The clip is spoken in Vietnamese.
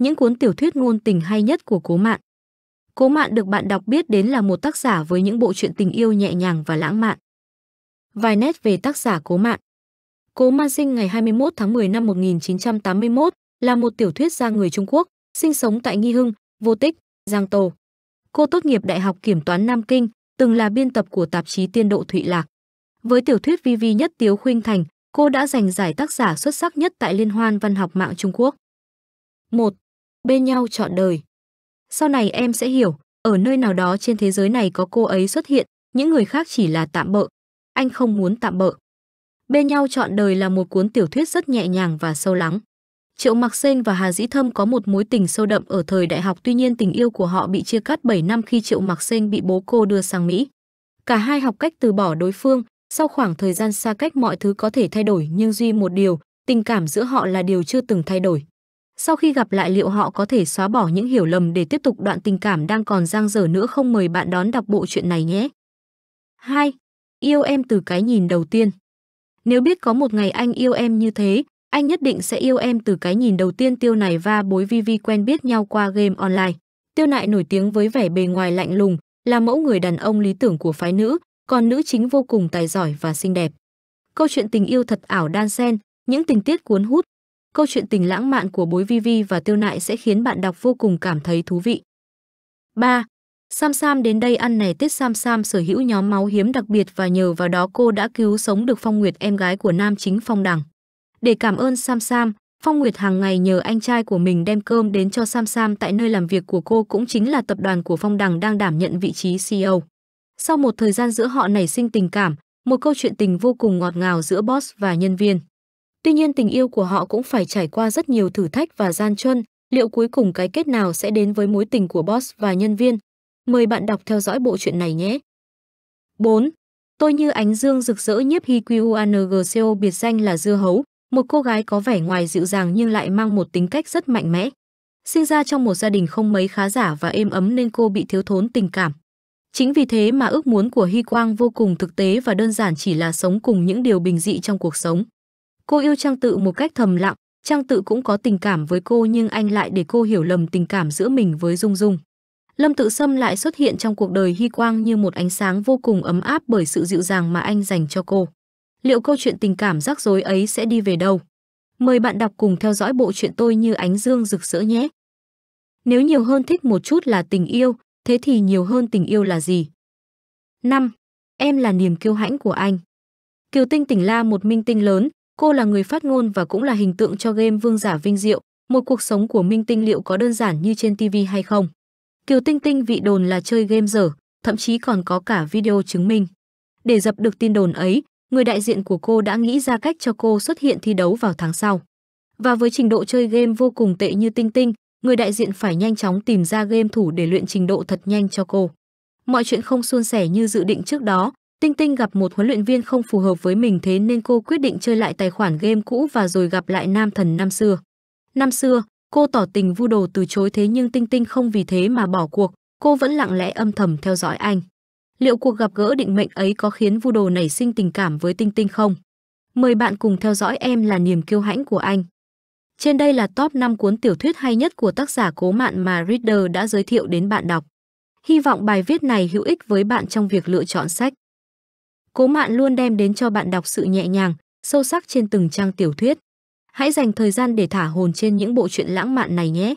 những cuốn tiểu thuyết ngôn tình hay nhất của Cố Mạn. Cố Mạn được bạn đọc biết đến là một tác giả với những bộ truyện tình yêu nhẹ nhàng và lãng mạn. Vài nét về tác giả Cố Mạn. Cố Mạn sinh ngày 21 tháng 10 năm 1981, là một tiểu thuyết gia người Trung Quốc, sinh sống tại Nghi Hưng, Vô Tích, Giang Tô. Cô tốt nghiệp Đại học Kiểm toán Nam Kinh, từng là biên tập của tạp chí Tiên độ Thụy Lạc. Với tiểu thuyết Vi Vi nhất Tiếu Khuynh Thành, cô đã giành giải tác giả xuất sắc nhất tại Liên hoan Văn học mạng Trung Quốc. 1 bên nhau trọn đời. Sau này em sẽ hiểu, ở nơi nào đó trên thế giới này có cô ấy xuất hiện, những người khác chỉ là tạm bợ. Anh không muốn tạm bợ. Bên nhau trọn đời là một cuốn tiểu thuyết rất nhẹ nhàng và sâu lắng. Triệu Mặc Sen và Hà Dĩ Thâm có một mối tình sâu đậm ở thời đại học, tuy nhiên tình yêu của họ bị chia cắt 7 năm khi Triệu Mặc Sen bị bố cô đưa sang Mỹ. Cả hai học cách từ bỏ đối phương, sau khoảng thời gian xa cách mọi thứ có thể thay đổi nhưng duy một điều, tình cảm giữa họ là điều chưa từng thay đổi. Sau khi gặp lại liệu họ có thể xóa bỏ những hiểu lầm để tiếp tục đoạn tình cảm đang còn giang dở nữa không mời bạn đón đọc bộ truyện này nhé. 2. Yêu em từ cái nhìn đầu tiên. Nếu biết có một ngày anh yêu em như thế, anh nhất định sẽ yêu em từ cái nhìn đầu tiên tiêu này và bối Vivi quen biết nhau qua game online. Tiêu nại nổi tiếng với vẻ bề ngoài lạnh lùng, là mẫu người đàn ông lý tưởng của phái nữ, còn nữ chính vô cùng tài giỏi và xinh đẹp. Câu chuyện tình yêu thật ảo đan xen, những tình tiết cuốn hút, câu chuyện tình lãng mạn của bối Vivi và Tiêu Nại sẽ khiến bạn đọc vô cùng cảm thấy thú vị. 3. Sam Sam đến đây ăn này tiết Sam Sam sở hữu nhóm máu hiếm đặc biệt và nhờ vào đó cô đã cứu sống được Phong Nguyệt em gái của nam chính Phong Đằng. Để cảm ơn Sam Sam, Phong Nguyệt hàng ngày nhờ anh trai của mình đem cơm đến cho Sam Sam tại nơi làm việc của cô cũng chính là tập đoàn của Phong Đằng đang đảm nhận vị trí CEO. Sau một thời gian giữa họ nảy sinh tình cảm, một câu chuyện tình vô cùng ngọt ngào giữa boss và nhân viên. Tuy nhiên tình yêu của họ cũng phải trải qua rất nhiều thử thách và gian truân, liệu cuối cùng cái kết nào sẽ đến với mối tình của boss và nhân viên? Mời bạn đọc theo dõi bộ truyện này nhé. 4. Tôi như ánh dương rực rỡ nhiếp Hiqungco biệt danh là Dưa Hấu, một cô gái có vẻ ngoài dịu dàng nhưng lại mang một tính cách rất mạnh mẽ. Sinh ra trong một gia đình không mấy khá giả và êm ấm nên cô bị thiếu thốn tình cảm. Chính vì thế mà ước muốn của Hy Quang vô cùng thực tế và đơn giản chỉ là sống cùng những điều bình dị trong cuộc sống. Cô yêu Trang Tự một cách thầm lặng, Trang Tự cũng có tình cảm với cô nhưng anh lại để cô hiểu lầm tình cảm giữa mình với Dung Dung. Lâm Tự Sâm lại xuất hiện trong cuộc đời Hy Quang như một ánh sáng vô cùng ấm áp bởi sự dịu dàng mà anh dành cho cô. Liệu câu chuyện tình cảm rắc rối ấy sẽ đi về đâu? Mời bạn đọc cùng theo dõi bộ truyện tôi như ánh dương rực rỡ nhé. Nếu nhiều hơn thích một chút là tình yêu, thế thì nhiều hơn tình yêu là gì? 5. Em là niềm kiêu hãnh của anh. Kiều Tinh Tỉnh La một minh tinh lớn, Cô là người phát ngôn và cũng là hình tượng cho game Vương giả Vinh Diệu, một cuộc sống của Minh Tinh liệu có đơn giản như trên TV hay không. Kiều Tinh Tinh vị đồn là chơi game dở, thậm chí còn có cả video chứng minh. Để dập được tin đồn ấy, người đại diện của cô đã nghĩ ra cách cho cô xuất hiện thi đấu vào tháng sau. Và với trình độ chơi game vô cùng tệ như Tinh Tinh, người đại diện phải nhanh chóng tìm ra game thủ để luyện trình độ thật nhanh cho cô. Mọi chuyện không suôn sẻ như dự định trước đó, Tinh Tinh gặp một huấn luyện viên không phù hợp với mình thế nên cô quyết định chơi lại tài khoản game cũ và rồi gặp lại nam thần năm xưa. Năm xưa, cô tỏ tình vu đồ từ chối thế nhưng Tinh Tinh không vì thế mà bỏ cuộc, cô vẫn lặng lẽ âm thầm theo dõi anh. Liệu cuộc gặp gỡ định mệnh ấy có khiến vu đồ nảy sinh tình cảm với Tinh Tinh không? Mời bạn cùng theo dõi em là niềm kiêu hãnh của anh. Trên đây là top 5 cuốn tiểu thuyết hay nhất của tác giả cố mạn mà Reader đã giới thiệu đến bạn đọc. Hy vọng bài viết này hữu ích với bạn trong việc lựa chọn sách. Cố Mạn luôn đem đến cho bạn đọc sự nhẹ nhàng, sâu sắc trên từng trang tiểu thuyết. Hãy dành thời gian để thả hồn trên những bộ truyện lãng mạn này nhé.